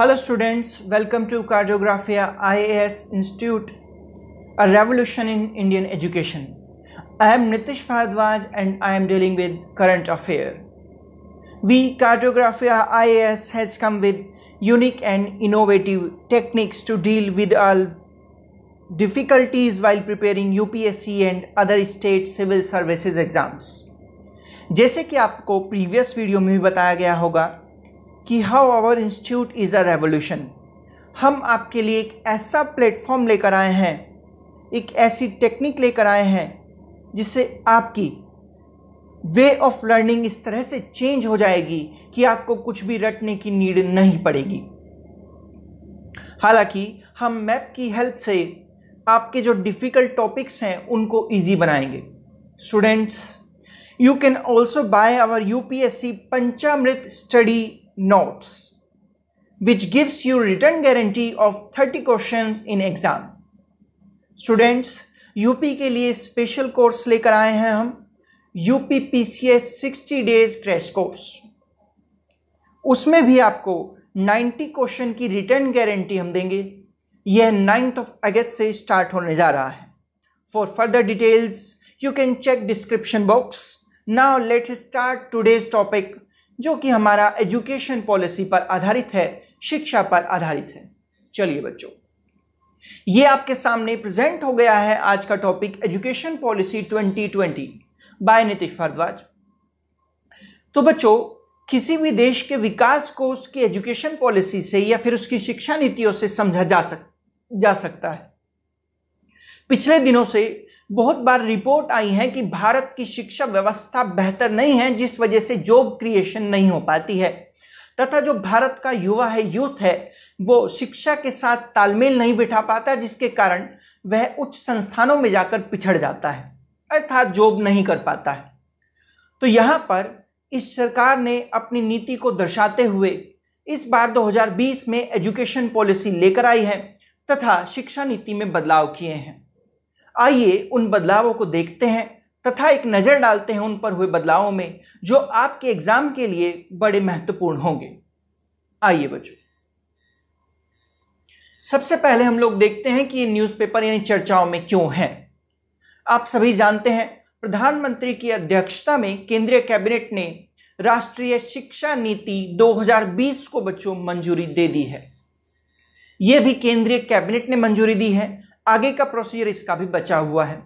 hello students welcome to Cardiographia I A S institute a revolution in Indian education I am Nitish Bhardwaj and I am dealing with current affair we Cardiographia I A S has come with unique and innovative techniques to deal with all difficulties while preparing U P S C and other state civil services exams जैसे कि आपको previous video में भी बताया गया होगा कि how our institute is a revolution हम आपके लिए एक ऐसा प्लेटफॉर्म लेकर आए हैं एक ऐसी टेक्निक लेकर आए हैं जिससे आपकी वे ऑफ लर्निंग इस तरह से चेंज हो जाएगी कि आपको कुछ भी रटने की नीड नहीं पड़ेगी हालांकि हम मैप की हेल्प से आपके जो डिफ़िकल्ट टॉपिक्स हैं उनको इजी बनाएंगे students you can also buy our U P S C Panchamrit study notes which gives you return guarantee of 30 questions in exam students UP के लिए स्पेशल कोर्स लेकर आए हैं हम UP PCS 60 days crash course उसमें भी आपको 90 क्वेश्चन की रिटर्न गारंटी हम देंगे यह नाइन्थ ऑफ अगस्त से स्टार्ट होने जा रहा है for further details you can check description box now let's start today's topic जो कि हमारा एजुकेशन पॉलिसी पर आधारित है शिक्षा पर आधारित है चलिए बच्चों ये आपके सामने प्रेजेंट हो गया है आज का टॉपिक एजुकेशन पॉलिसी 2020 बाय नीतीश भारद्वाज तो बच्चों किसी भी देश के विकास को उसकी एजुकेशन पॉलिसी से या फिर उसकी शिक्षा नीतियों से समझा जा सक जा सकता है पिछले दिनों से बहुत बार रिपोर्ट आई है कि भारत की शिक्षा व्यवस्था बेहतर नहीं है जिस वजह से जॉब क्रिएशन नहीं हो पाती है तथा जो भारत का युवा है यूथ है वो शिक्षा के साथ तालमेल नहीं बिठा पाता जिसके कारण वह उच्च संस्थानों में जाकर पिछड़ जाता है अर्थात जॉब नहीं कर पाता है तो यहाँ पर इस सरकार ने अपनी नीति को दर्शाते हुए इस बार 2020 में एजुकेशन पॉलिसी लेकर आई है तथा शिक्षा नीति में बदलाव किए हैं आइए उन बदलावों को देखते हैं तथा एक नज़र डालते हैं उन पर हुए बदलावों में जो आपके एग्ज़ाम के लिए बड़े महत्वपूर्ण होंगे आइए बच्चों सबसे पहले हम लोग देखते हैं कि ये न्यूज़पेपर यानी चर्चाओं में क्यों है आप सभी जानते हैं प्रधानमंत्री की अध्यक्षता में केंद्रीय कैबिनेट ने राष्ट्रीय शिक्षा नीति 2020 को बच्चों मंजूरी दे दी है यह भी केंद्रीय कैबिनेट ने मंजूरी दी है आगे का प्रोसीजर इसका भी बचा हुआ है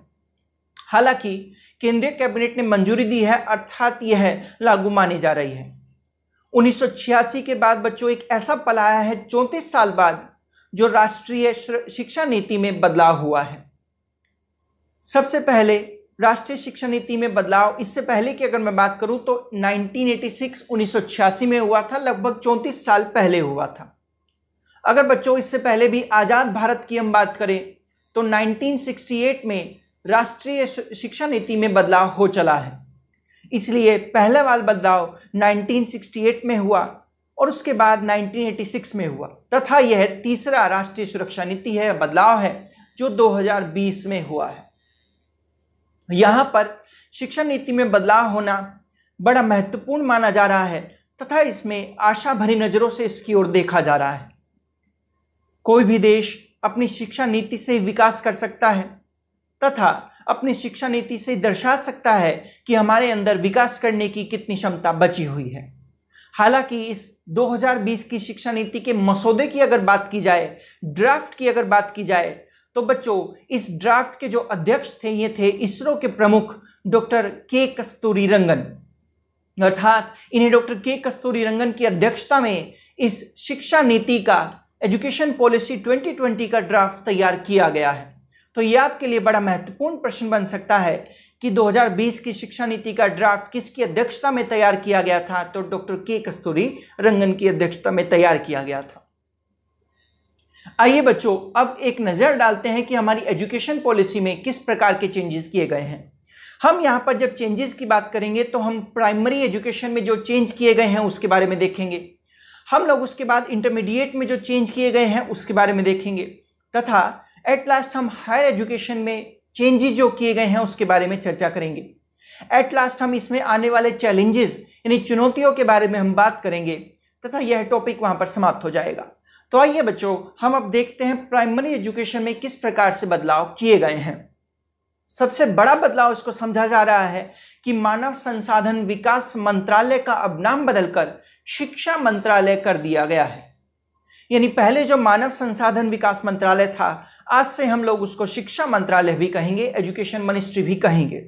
हालांकि केंद्रीय कैबिनेट ने मंजूरी दी है अर्थात यह लागू मानी जा रही है उन्नीस के बाद बच्चों एक ऐसा पल आया है चौंतीस साल बाद जो राष्ट्रीय शिक्षा नीति में बदलाव हुआ है सबसे पहले राष्ट्रीय शिक्षा नीति में बदलाव इससे पहले की अगर मैं बात करूं तो 1986 1986 में हुआ था लगभग चौंतीस साल पहले हुआ था अगर बच्चों इससे पहले भी आज़ाद भारत की हम बात करें तो 1968 में राष्ट्रीय शिक्षा नीति में बदलाव हो चला है इसलिए पहला बार बदलाव 1968 में हुआ और उसके बाद 1986 में हुआ तथा यह तीसरा राष्ट्रीय सुरक्षा नीति है बदलाव है जो 2020 में हुआ है यहाँ पर शिक्षा नीति में बदलाव होना बड़ा महत्वपूर्ण माना जा रहा है तथा इसमें आशा भरी नज़रों से इसकी ओर देखा जा रहा है कोई भी देश अपनी शिक्षा नीति से विकास कर सकता है तथा अपनी शिक्षा नीति से दर्शा सकता है कि हमारे अंदर विकास करने की कितनी क्षमता बची हुई है हालांकि इस 2020 की शिक्षा नीति के मसौदे की अगर बात की जाए ड्राफ्ट की अगर बात की जाए तो बच्चों इस ड्राफ्ट के जो अध्यक्ष थे ये थे इसरो के प्रमुख डॉक्टर के कस्तूरी रंगन अर्थात इन्हें डॉक्टर के कस्तूरी रंगन की अध्यक्षता में इस शिक्षा नीति का एजुकेशन पॉलिसी 2020 का ड्राफ्ट तैयार किया गया है तो ये आपके लिए बड़ा महत्वपूर्ण प्रश्न बन सकता है कि 2020 की शिक्षा नीति का ड्राफ्ट किसकी अध्यक्षता में तैयार किया गया था तो डॉक्टर के कस्तूरी रंगन की अध्यक्षता में तैयार किया गया था आइए बच्चों अब एक नज़र डालते हैं कि हमारी एजुकेशन पॉलिसी में किस प्रकार के चेंजेस किए गए हैं हम यहाँ पर जब चेंजेस की बात करेंगे तो हम प्राइमरी एजुकेशन में जो चेंज किए गए हैं उसके बारे में देखेंगे हम लोग उसके बाद इंटरमीडिएट में जो चेंज किए गए हैं उसके बारे में देखेंगे तथा एट लास्ट हम हायर एजुकेशन में चेंजेस जो किए गए हैं उसके बारे में चर्चा करेंगे एट लास्ट हम इसमें आने वाले चैलेंजेस यानी चुनौतियों के बारे में हम बात करेंगे तथा यह टॉपिक वहां पर समाप्त हो जाएगा तो आइए बच्चों हम अब देखते हैं प्राइमरी एजुकेशन में किस प्रकार से बदलाव किए गए हैं सबसे बड़ा बदलाव इसको समझा जा रहा है कि मानव संसाधन विकास मंत्रालय का अब नाम बदलकर शिक्षा मंत्रालय कर दिया गया है यानी पहले जो मानव संसाधन विकास मंत्रालय था आज से हम लोग उसको शिक्षा मंत्रालय भी कहेंगे एजुकेशन मिनिस्ट्री भी कहेंगे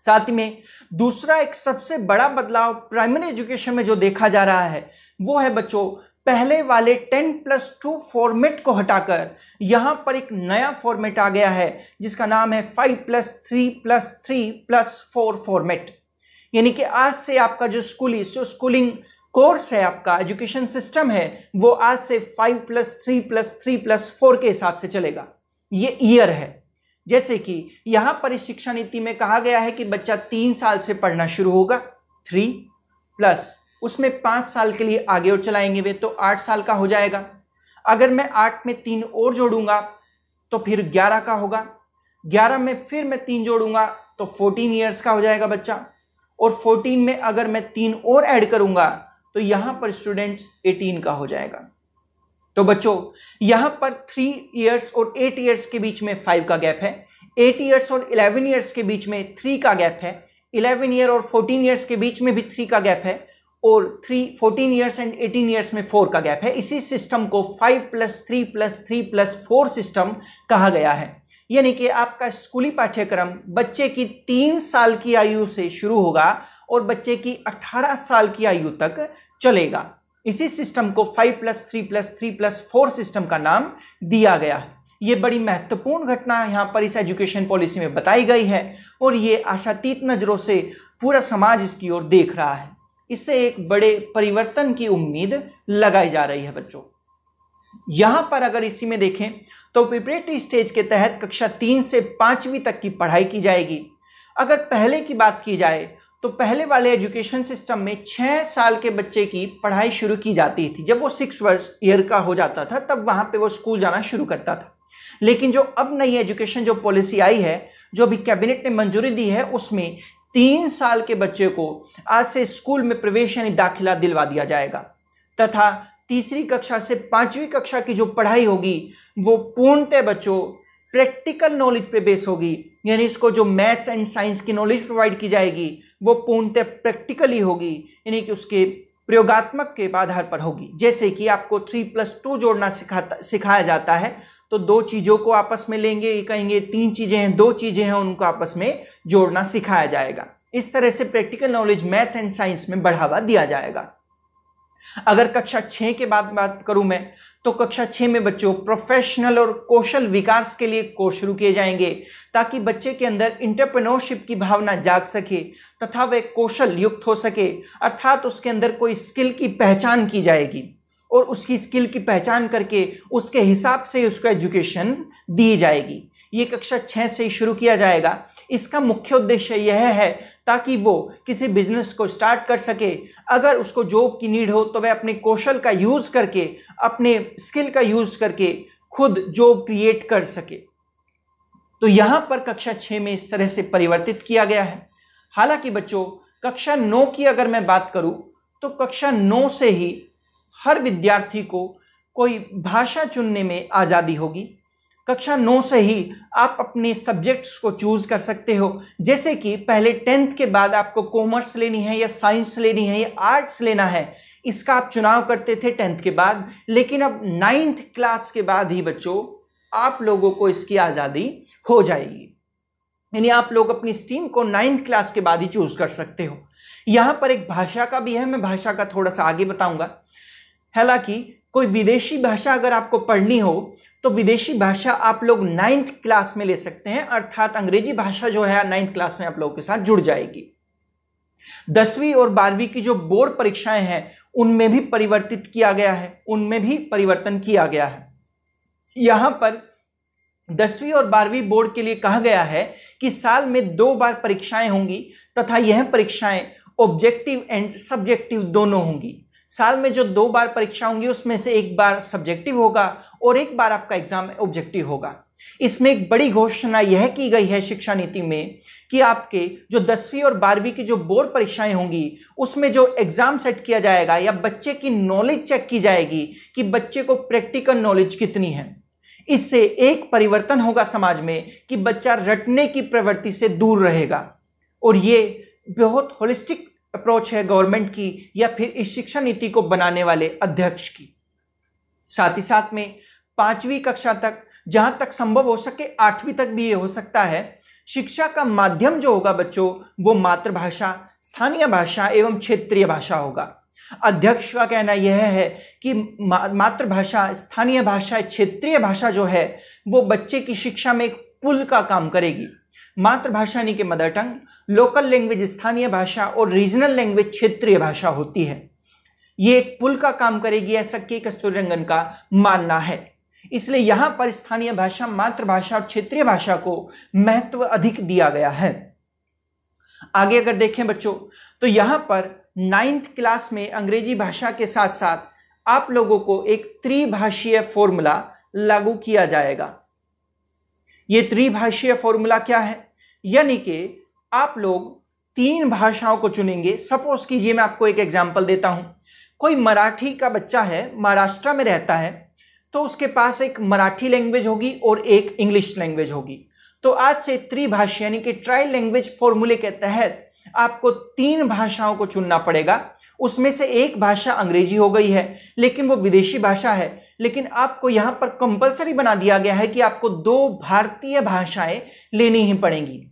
साथ में दूसरा एक सबसे बड़ा बदलाव प्राइमरी एजुकेशन में जो देखा जा रहा है वो है बच्चों पहले वाले टेन प्लस टू फॉर्मेट को हटाकर यहां पर एक नया फॉर्मेट आ गया है जिसका नाम है five plus three plus three plus four format यानी कि आज से आपका जो स्कूली जो स्कूलिंग कोर्स है आपका एजुकेशन सिस्टम है वो आज से five plus three plus three plus four के हिसाब से चलेगा ये ईयर है जैसे कि यहां पर इस शिक्षा नीति में कहा गया है कि बच्चा तीन साल से पढ़ना शुरू होगा थ्री प्लस उसमें पांच साल के लिए आगे और चलाएंगे वे तो आठ साल का हो जाएगा अगर मैं आठ में तीन और जोड़ूंगा तो फिर ग्यारह का होगा ग्यारह में फिर मैं तीन जोड़ूंगा तो फोर्टीन ईयर्स का हो जाएगा बच्चा और 14 में अगर मैं तीन और ऐड करूंगा तो यहां पर स्टूडेंट्स 18 का हो जाएगा तो बच्चों यहां पर थ्री इयर्स और एट ईयर्स के बीच में फाइव का गैप है एट ईयर्स और इलेवन ईयर्स के बीच में थ्री का गैप है इलेवन ईयर और फोर्टीन ईयर्स के बीच में भी थ्री का गैप है और three fourteen years and eighteen years में फोर का गैप है इसी सिस्टम को five plus three plus three plus four system कहा गया है यानी कि आपका स्कूली पाठ्यक्रम बच्चे की तीन साल की आयु से शुरू होगा और बच्चे की अठारह साल की आयु तक चलेगा इसी सिस्टम को five plus three plus three plus four system का नाम दिया गया है ये बड़ी महत्वपूर्ण घटना यहाँ पर इस एजुकेशन पॉलिसी में बताई गई है और ये आशातीत नज़रों से पूरा समाज इसकी ओर देख रहा है इससे एक बड़े परिवर्तन की उम्मीद लगाई जा रही है बच्चों यहाँ पर अगर इसी में देखें तो प्रिपरेटरी स्टेज के तहत कक्षा तीन से पाँचवीं तक की पढ़ाई की जाएगी अगर पहले की बात की जाए तो पहले वाले एजुकेशन सिस्टम में छः साल के बच्चे की पढ़ाई शुरू की जाती थी जब वो सिक्स वर्ष ईयर का हो जाता था तब वहाँ पे वो स्कूल जाना शुरू करता था लेकिन जो अब नई एजुकेशन जो पॉलिसी आई है जो अभी कैबिनेट ने मंजूरी दी है उसमें तीन साल के बच्चे को आज से स्कूल में प्रवेश यानी दाखिला दिलवा दिया जाएगा तथा तीसरी कक्षा से पांचवी कक्षा की जो पढ़ाई होगी वो पूर्णतः बच्चों प्रैक्टिकल नॉलेज पे बेस होगी यानी इसको जो मैथ्स एंड साइंस की नॉलेज प्रोवाइड की जाएगी वो पूर्णतः प्रैक्टिकली होगी यानी कि उसके प्रयोगात्मक के आधार पर होगी जैसे कि आपको थ्री प्लस टू जोड़ना सिखाता सिखाया जाता है तो दो चीज़ों को आपस में लेंगे कहेंगे तीन चीज़ें हैं दो चीज़ें हैं उनको आपस में जोड़ना सिखाया जाएगा इस तरह से practical knowledge math and science में बढ़ावा दिया जाएगा अगर कक्षा छः के बाद बात करूं मैं तो कक्षा छः में बच्चों प्रोफेशनल और कौशल विकास के लिए कोर्स शुरू किए जाएंगे ताकि बच्चे के अंदर इंटरप्रेन्योरशिप की भावना जाग सके तथा वह कौशल युक्त हो सके अर्थात उसके अंदर कोई स्किल की पहचान की जाएगी और उसकी स्किल की पहचान करके उसके हिसाब से उसको एजुकेशन दी जाएगी ये कक्षा छः से शुरू किया जाएगा इसका मुख्य उद्देश्य यह है ताकि वो किसी बिजनेस को स्टार्ट कर सके अगर उसको जॉब की नीड हो तो वह अपने कौशल का यूज़ करके अपने स्किल का यूज़ करके खुद जॉब क्रिएट कर सके तो यहाँ पर कक्षा छः में इस तरह से परिवर्तित किया गया है हालांकि बच्चों कक्षा नौ की अगर मैं बात करूँ तो कक्षा नौ से ही हर विद्यार्थी को कोई भाषा चुनने में आज़ादी होगी कक्षा नौ से ही आप अपने सब्जेक्ट्स को चूज़ कर सकते हो जैसे कि पहले टेंथ के बाद आपको कॉमर्स लेनी है या साइंस लेनी है या आर्ट्स लेना है इसका आप चुनाव करते थे टेंथ के बाद लेकिन अब नाइन्थ क्लास के बाद ही बच्चों आप लोगों को इसकी आज़ादी हो जाएगी यानी आप लोग अपनी स्ट्रीम को नाइन्थ क्लास के बाद ही चूज़ कर सकते हो यहाँ पर एक भाषा का भी है मैं भाषा का थोड़ा सा आगे बताऊँगा हालांकि कोई विदेशी भाषा अगर आपको पढ़नी हो तो विदेशी भाषा आप लोग नाइन्थ क्लास में ले सकते हैं अर्थात अंग्रेजी भाषा जो है नाइन्थ क्लास में आप लोगों के साथ जुड़ जाएगी दसवीं और बारहवीं की जो बोर्ड परीक्षाएं हैं उनमें भी परिवर्तित किया गया है उनमें भी परिवर्तन किया गया है यहां पर दसवीं और बारहवीं बोर्ड के लिए कहा गया है कि साल में दो बार परीक्षाएं होंगी तथा यह परीक्षाएं ऑब्जेक्टिव एंड सब्जेक्टिव दोनों होंगी साल में जो दो बार परीक्षा होंगी उसमें से एक बार सब्जेक्टिव होगा और एक बार आपका एग्जाम ऑब्जेक्टिव होगा इसमें एक बड़ी घोषणा यह की गई है शिक्षा नीति में कि आपके जो दसवीं और बारहवीं की जो बोर्ड परीक्षाएं होंगी उसमें जो एग्जाम सेट किया जाएगा या बच्चे की नॉलेज चेक की जाएगी कि बच्चे को प्रैक्टिकल नॉलेज कितनी है इससे एक परिवर्तन होगा समाज में कि बच्चा रटने की प्रवृत्ति से दूर रहेगा और ये बहुत होलिस्टिक अप्रोच है गवर्नमेंट की या फिर इस शिक्षा नीति को बनाने वाले अध्यक्ष की साथ ही साथ में पांचवी कक्षा तक जहां तक संभव हो सके आठवीं तक भी ये हो सकता है शिक्षा का माध्यम जो होगा बच्चों वो मातृभाषा स्थानीय भाषा एवं क्षेत्रीय भाषा होगा अध्यक्ष का कहना यह है कि मातृभाषा स्थानीय भाषा क्षेत्रीय भाषा जो है वो बच्चे की शिक्षा में एक पुल का काम करेगी मातृभाषा यानी कि मदर टंग लोकल लैंग्वेज स्थानीय भाषा और रीजनल लैंग्वेज क्षेत्रीय भाषा होती है ये एक पुल का काम करेगी ऐसा के कस्तूरंगन का मानना है इसलिए यहां पर स्थानीय भाषा मातृभाषा और क्षेत्रीय भाषा को महत्व अधिक दिया गया है आगे अगर देखें बच्चों तो यहां पर नाइन्थ क्लास में अंग्रेजी भाषा के साथ साथ आप लोगों को एक त्रिभाषीय फॉर्मूला लागू किया जाएगा यह त्रिभाषीय फॉर्मूला क्या है यानी कि आप लोग तीन भाषाओं को चुनेंगे सपोज कीजिए मैं आपको एक एग्जाम्पल देता हूँ कोई मराठी का बच्चा है महाराष्ट्र में रहता है तो उसके पास एक मराठी लैंग्वेज होगी और एक इंग्लिश लैंग्वेज होगी तो आज से त्रिभाषी यानी कि ट्राई लैंग्वेज फॉर्मूले के तहत आपको तीन भाषाओं को चुनना पड़ेगा उसमें से एक भाषा अंग्रेजी हो गई है लेकिन वो विदेशी भाषा है लेकिन आपको यहाँ पर कंपलसरी बना दिया गया है कि आपको दो भारतीय भाषाएं लेनी ही पड़ेंगी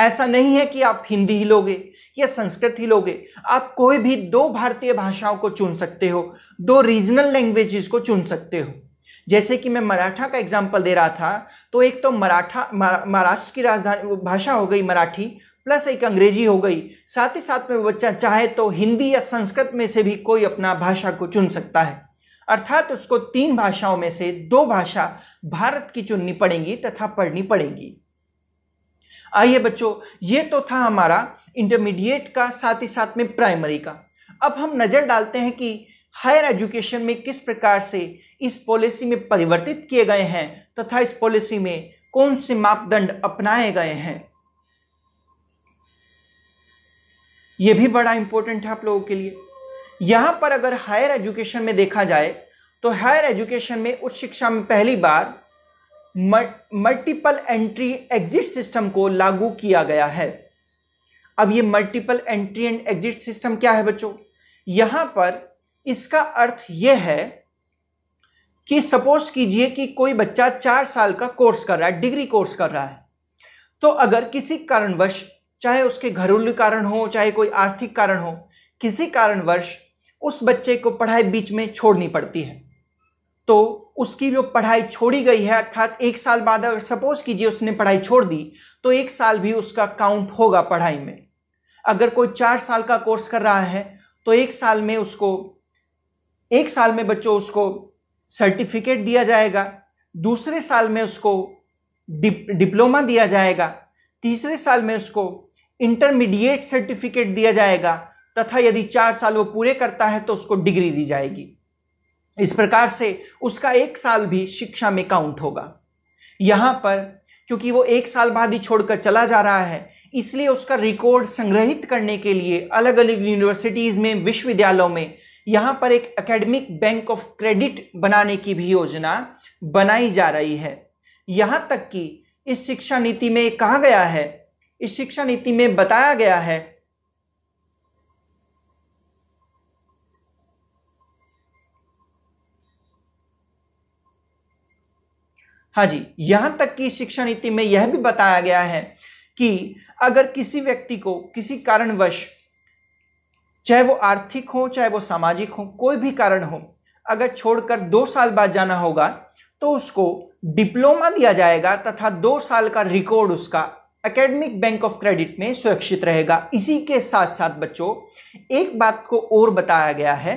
ऐसा नहीं है कि आप हिंदी ही लोगे या संस्कृत ही लोगे आप कोई भी दो भारतीय भाषाओं को चुन सकते हो दो रीजनल लैंग्वेजेस को चुन सकते हो जैसे कि मैं मराठा का एग्जाम्पल दे रहा था तो एक तो मराठा महाराष्ट्र की राजधानी भाषा हो गई मराठी प्लस एक अंग्रेजी हो गई साथ ही साथ में बच्चा चाहे तो हिंदी या संस्कृत में से भी कोई अपना भाषा को चुन सकता है अर्थात उसको तीन भाषाओं में से दो भाषा भारत की चुननी पड़ेंगी तथा पढ़नी पड़ेंगी आइए बच्चों ये तो था हमारा इंटरमीडिएट का साथ ही साथ में प्राइमरी का अब हम नज़र डालते हैं कि हायर एजुकेशन में किस प्रकार से इस पॉलिसी में परिवर्तित किए गए हैं तथा इस पॉलिसी में कौन से मापदंड अपनाए गए हैं यह भी बड़ा इंपॉर्टेंट है आप लोगों के लिए यहां पर अगर हायर एजुकेशन में देखा जाए तो हायर एजुकेशन में उच्च शिक्षा में पहली बार मल्टीपल एंट्री एग्जिट सिस्टम को लागू किया गया है अब ये multiple entry and exit system क्या है बच्चों यहां पर इसका अर्थ यह है कि सपोज कीजिए कि कोई बच्चा चार साल का कोर्स कर रहा है डिग्री कोर्स कर रहा है तो अगर किसी कारणवश चाहे उसके घरेलू कारण हो चाहे कोई आर्थिक कारण हो किसी कारणवश उस बच्चे को पढ़ाई बीच में छोड़नी पड़ती है तो उसकी जो पढ़ाई छोड़ी गई है अर्थात एक साल बाद अगर सपोज कीजिए उसने पढ़ाई छोड़ दी तो एक साल भी उसका काउंट होगा पढ़ाई में अगर कोई चार साल का कोर्स कर रहा है तो एक साल में उसको एक साल में बच्चों उसको सर्टिफिकेट दिया जाएगा दूसरे साल में उसको डिप, डिप्लोमा दिया जाएगा तीसरे साल में उसको इंटरमीडिएट सर्टिफिकेट दिया जाएगा तथा यदि चार साल वो पूरे करता है तो उसको डिग्री दी जाएगी इस प्रकार से उसका एक साल भी शिक्षा में काउंट होगा यहाँ पर क्योंकि वो एक साल बाद ही छोड़कर चला जा रहा है इसलिए उसका रिकॉर्ड संग्रहित करने के लिए अलग अलग यूनिवर्सिटीज़ में विश्वविद्यालयों में यहाँ पर एक एकेडमिक बैंक ऑफ क्रेडिट बनाने की भी योजना बनाई जा रही है यहाँ तक कि इस शिक्षा नीति में कहा गया है इस शिक्षा नीति में बताया गया है हाँ जी यहाँ तक कि शिक्षा नीति में यह भी बताया गया है कि अगर किसी व्यक्ति को किसी कारणवश चाहे वो आर्थिक हो चाहे वो सामाजिक हो कोई भी कारण हो अगर छोड़कर दो साल बाद जाना होगा तो उसको डिप्लोमा दिया जाएगा तथा दो साल का रिकॉर्ड उसका एकेडमिक बैंक ऑफ क्रेडिट में सुरक्षित रहेगा इसी के साथ साथ बच्चों एक बात को और बताया गया है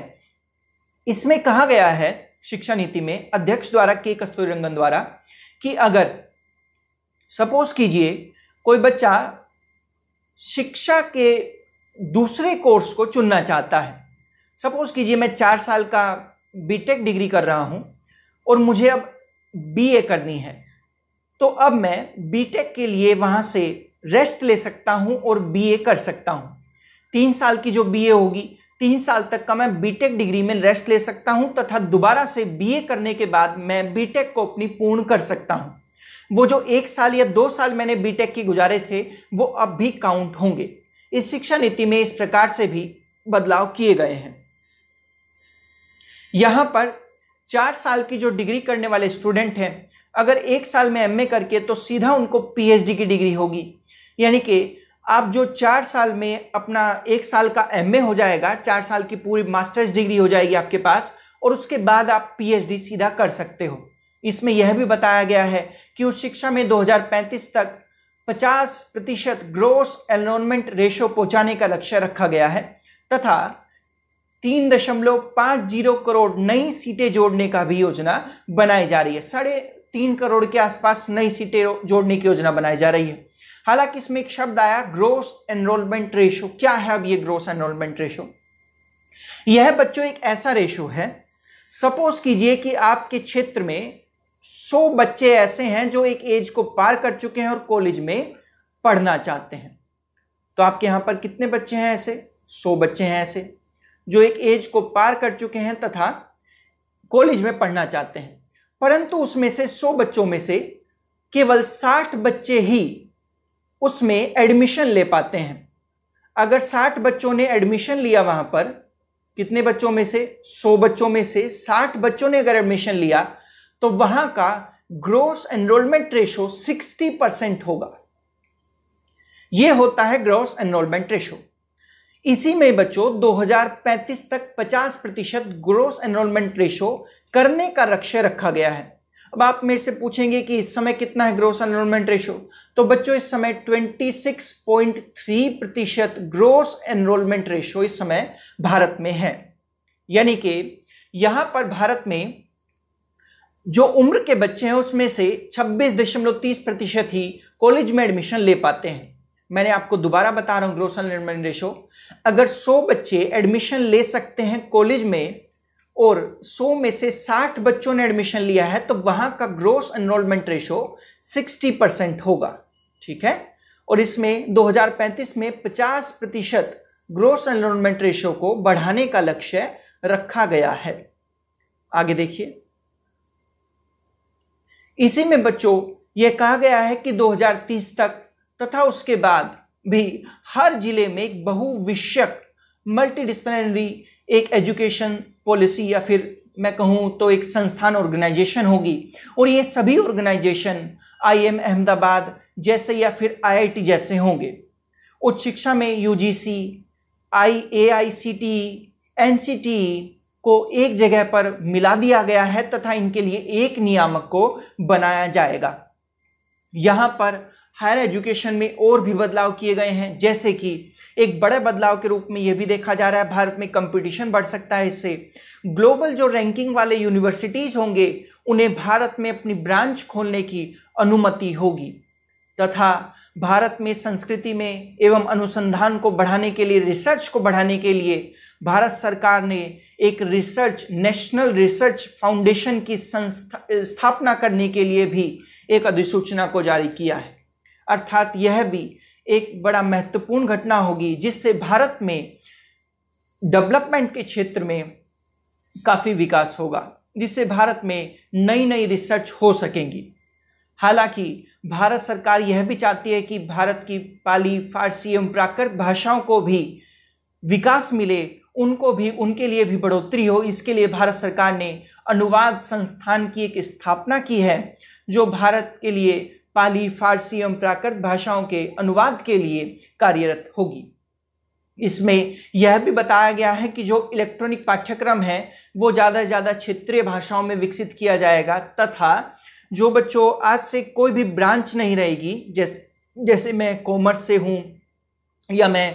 इसमें कहा गया है शिक्षा नीति में अध्यक्ष द्वारा के कस्तूरी रंगन द्वारा कि अगर सपोज कीजिए कोई बच्चा शिक्षा के दूसरे कोर्स को चुनना चाहता है सपोज कीजिए मैं चार साल का बीटेक डिग्री कर रहा हूं और मुझे अब बीए करनी है तो अब मैं बीटेक के लिए वहां से रेस्ट ले सकता हूं और बीए कर सकता हूं तीन साल की जो बीए होगी तीन साल तक का मैं बीटेक डिग्री में रेस्ट ले सकता हूं तथा दोबारा से बीए करने के बाद मैं बीटेक को अपनी पूर्ण कर सकता हूं वो जो एक साल या दो साल मैंने बीटेक के गुजारे थे वो अब भी काउंट होंगे इस शिक्षा नीति में इस प्रकार से भी बदलाव किए गए हैं यहां पर चार साल की जो डिग्री करने वाले स्टूडेंट हैं अगर एक साल में एमए करके तो सीधा उनको पीएचडी की डिग्री होगी यानी कि आप जो चार साल में अपना एक साल का एम हो जाएगा चार साल की पूरी मास्टर्स डिग्री हो जाएगी आपके पास और उसके बाद आप पीएचडी सीधा कर सकते हो इसमें यह भी बताया गया है कि उस शिक्षा में 2035 तक 50 प्रतिशत ग्रोस एनरोलमेंट रेशो पहुंचाने का लक्ष्य रखा गया है तथा तीन दशमलव पाँच जीरो करोड़ नई सीटें जोड़ने का भी योजना बनाई जा रही है साढ़े तीन करोड़ के आसपास नई सीटें जोड़ने की योजना बनाई जा रही है हालांकि इसमें एक शब्द आया ग्रोस एनरोलमेंट रेशो क्या है अब ये ग्रोस एनरोलमेंट रेशो यह बच्चों एक ऐसा रेशो है सपोज कीजिए कि आपके क्षेत्र में 100 बच्चे ऐसे हैं जो एक एज को पार कर चुके हैं और कॉलेज में पढ़ना चाहते हैं तो आपके यहां पर कितने बच्चे हैं ऐसे 100 बच्चे हैं ऐसे जो एक एज को पार कर चुके हैं तथा कॉलेज में पढ़ना चाहते हैं परंतु उसमें से 100 बच्चों में से केवल 60 बच्चे ही उसमें एडमिशन ले पाते हैं अगर 60 बच्चों ने एडमिशन लिया वहां पर कितने बच्चों में से 100 बच्चों में से 60 बच्चों ने अगर एडमिशन लिया तो वहां का ग्रोस एनरोलमेंट रेशो 60 परसेंट होगा यह होता है ग्रोस एनरोलमेंट रेशो इसी में बच्चों 2035 तक 50 प्रतिशत ग्रोस एनरोलमेंट रेशो करने का लक्ष्य रखा गया है अब आप मेरे से पूछेंगे कि इस समय कितना है ग्रोस एनरोलमेंट रेशियो तो बच्चों इस समय 26.3 प्रतिशत ग्रोस एनरोलमेंट रेशियो इस समय भारत में है यानी कि यहां पर भारत में जो उम्र के बच्चे हैं उसमें से 26.30 प्रतिशत ही कॉलेज में एडमिशन ले पाते हैं मैंने आपको दोबारा बता रहा हूं ग्रोस एनरोलमेंट रेशो अगर 100 बच्चे एडमिशन ले सकते हैं कॉलेज में और 100 में से 60 बच्चों ने एडमिशन लिया है तो वहां का ग्रोस एनरोलमेंट रेशो 60 परसेंट होगा ठीक है और इसमें 2035 में 50 प्रतिशत ग्रोस एनरोलमेंट रेशो को बढ़ाने का लक्ष्य रखा गया है आगे देखिए इसी में बच्चों यह कहा गया है कि 2030 तक तथा उसके बाद भी हर जिले में एक बहुविषयक मल्टीडिसिप्लिनरी एक एजुकेशन पॉलिसी या फिर मैं कहूँ तो एक संस्थान ऑर्गेनाइजेशन होगी और ये सभी ऑर्गेनाइजेशन आई एम अहमदाबाद जैसे या फिर आईआईटी जैसे होंगे उच्च शिक्षा में UGC I A I C T N C T को एक जगह पर मिला दिया गया है तथा इनके लिए एक नियामक को बनाया जाएगा यहाँ पर हायर एजुकेशन में और भी बदलाव किए गए हैं जैसे कि एक बड़े बदलाव के रूप में यह भी देखा जा रहा है भारत में कंपटीशन बढ़ सकता है इससे ग्लोबल जो रैंकिंग वाले यूनिवर्सिटीज़ होंगे उन्हें भारत में अपनी ब्रांच खोलने की अनुमति होगी तथा भारत में संस्कृति में एवं अनुसंधान को बढ़ाने के लिए रिसर्च को बढ़ाने के लिए भारत सरकार ने एक रिसर्च नेशनल रिसर्च फाउंडेशन की संस्था स्थापना करने के लिए भी एक अधिसूचना को जारी किया है अर्थात यह भी एक बड़ा महत्वपूर्ण घटना होगी जिससे भारत में डेवलपमेंट के क्षेत्र में काफ़ी विकास होगा जिससे भारत में नई नई रिसर्च हो सकेंगी हालांकि भारत सरकार यह भी चाहती है कि भारत की पाली फारसी एवं प्राकृत भाषाओं को भी विकास मिले उनको भी उनके लिए भी बढ़ोतरी हो इसके लिए भारत सरकार ने अनुवाद संस्थान की एक स्थापना की है जो भारत के लिए पाली फारसी एवं प्राकृत भाषाओं के अनुवाद के लिए कार्यरत होगी इसमें यह भी बताया गया है कि जो इलेक्ट्रॉनिक पाठ्यक्रम है वो ज़्यादा से ज़्यादा क्षेत्रीय भाषाओं में विकसित किया जाएगा तथा जो बच्चों आज से कोई भी ब्रांच नहीं रहेगी जैसे जैसे मैं कॉमर्स से हूँ या मैं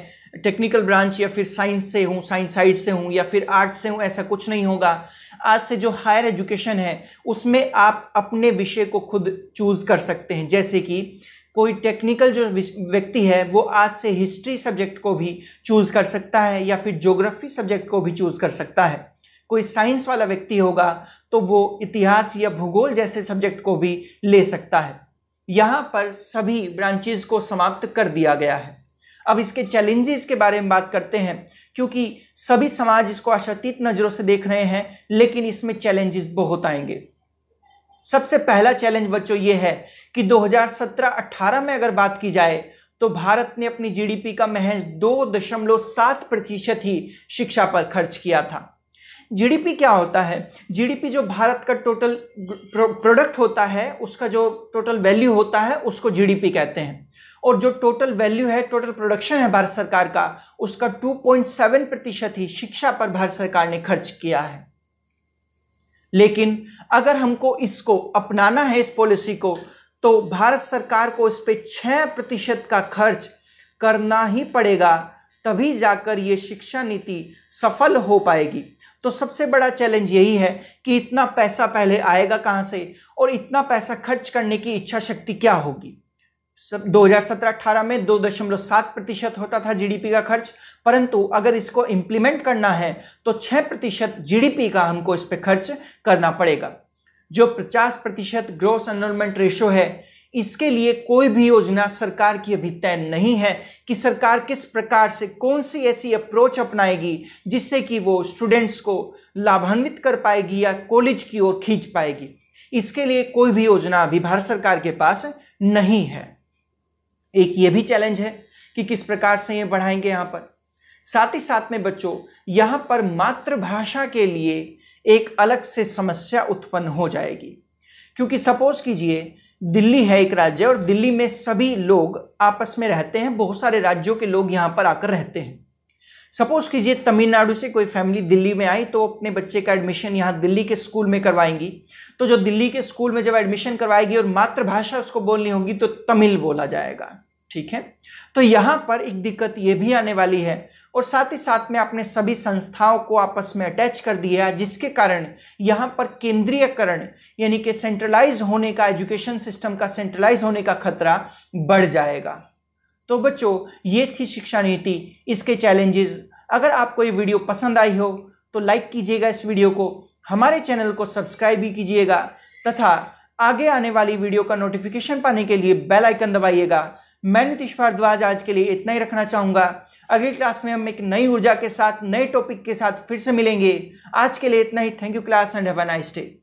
टेक्निकल ब्रांच या फिर साइंस से हूँ साइंस साइड से हूँ या फिर आर्ट से हूँ ऐसा कुछ नहीं होगा आज से जो हायर एजुकेशन है उसमें आप अपने विषय को खुद चूज़ कर सकते हैं जैसे कि कोई टेक्निकल जो व्यक्ति है वो आज से हिस्ट्री सब्जेक्ट को भी चूज़ कर सकता है या फिर ज्योग्राफी सब्जेक्ट को भी चूज़ कर सकता है कोई साइंस वाला व्यक्ति होगा तो वो इतिहास या भूगोल जैसे सब्जेक्ट को भी ले सकता है यहाँ पर सभी ब्रांचेज को समाप्त कर दिया गया है अब इसके चैलेंजेस के बारे में बात करते हैं क्योंकि सभी समाज इसको अशतीत नज़रों से देख रहे हैं लेकिन इसमें चैलेंजेस बहुत आएंगे सबसे पहला चैलेंज बच्चों ये है कि 2017-18 में अगर बात की जाए तो भारत ने अपनी जीडीपी का महज दो दशमलव सात प्रतिशत ही शिक्षा पर खर्च किया था जीडीपी क्या होता है जीडीपी जो भारत का टोटल प्रोडक्ट होता है उसका जो टोटल वैल्यू होता है उसको जीडीपी कहते हैं और जो टोटल वैल्यू है टोटल प्रोडक्शन है भारत सरकार का उसका 2.7 प्रतिशत ही शिक्षा पर भारत सरकार ने खर्च किया है लेकिन अगर हमको इसको अपनाना है इस पॉलिसी को तो भारत सरकार को इस पर छः प्रतिशत का खर्च करना ही पड़ेगा तभी जाकर ये शिक्षा नीति सफल हो पाएगी तो सबसे बड़ा चैलेंज यही है कि इतना पैसा पहले आएगा कहाँ से और इतना पैसा खर्च करने की इच्छा शक्ति क्या होगी 2017-18 में 2.7 प्रतिशत होता था जीडीपी का खर्च परंतु अगर इसको इम्प्लीमेंट करना है तो 6 प्रतिशत जी का हमको इस पर खर्च करना पड़ेगा जो 50 प्रतिशत ग्रोस एनरोलमेंट रेशो है इसके लिए कोई भी योजना सरकार की अभी तय नहीं है कि सरकार किस प्रकार से कौन सी ऐसी अप्रोच अपनाएगी जिससे कि वो स्टूडेंट्स को लाभान्वित कर पाएगी या कॉलेज की ओर खींच पाएगी इसके लिए कोई भी योजना अभी भारत सरकार के पास नहीं है एक ये भी चैलेंज है कि किस प्रकार से ये बढ़ाएंगे यहाँ पर साथ ही साथ में बच्चों यहाँ पर मातृभाषा के लिए एक अलग से समस्या उत्पन्न हो जाएगी क्योंकि सपोज कीजिए दिल्ली है एक राज्य और दिल्ली में सभी लोग आपस में रहते हैं बहुत सारे राज्यों के लोग यहाँ पर आकर रहते हैं सपोज कीजिए तमिलनाडु से कोई फैमिली दिल्ली में आई तो अपने बच्चे का एडमिशन यहाँ दिल्ली के स्कूल में करवाएंगी तो जो दिल्ली के स्कूल में जब एडमिशन करवाएगी और मातृभाषा उसको बोलनी होगी तो तमिल बोला जाएगा ठीक है तो यहाँ पर एक दिक्कत ये भी आने वाली है और साथ ही साथ में आपने सभी संस्थाओं को आपस में अटैच कर दिया है जिसके कारण यहाँ पर केंद्रीयकरण यानी कि के सेंट्रलाइज होने का एजुकेशन सिस्टम का सेंट्रलाइज होने का खतरा बढ़ जाएगा तो बच्चों ये थी शिक्षा नीति इसके चैलेंजेस अगर आपको ये वीडियो पसंद आई हो तो लाइक कीजिएगा इस वीडियो को हमारे चैनल को सब्सक्राइब भी कीजिएगा तथा आगे आने वाली वीडियो का नोटिफिकेशन पाने के लिए बेल आइकन दबाइएगा मैं नीतीश भारद्वाज आज के लिए इतना ही रखना चाहूँगा अगली क्लास में हम एक नई ऊर्जा के साथ नए टॉपिक के साथ फिर से मिलेंगे आज के लिए इतना ही thank you class and have a nice day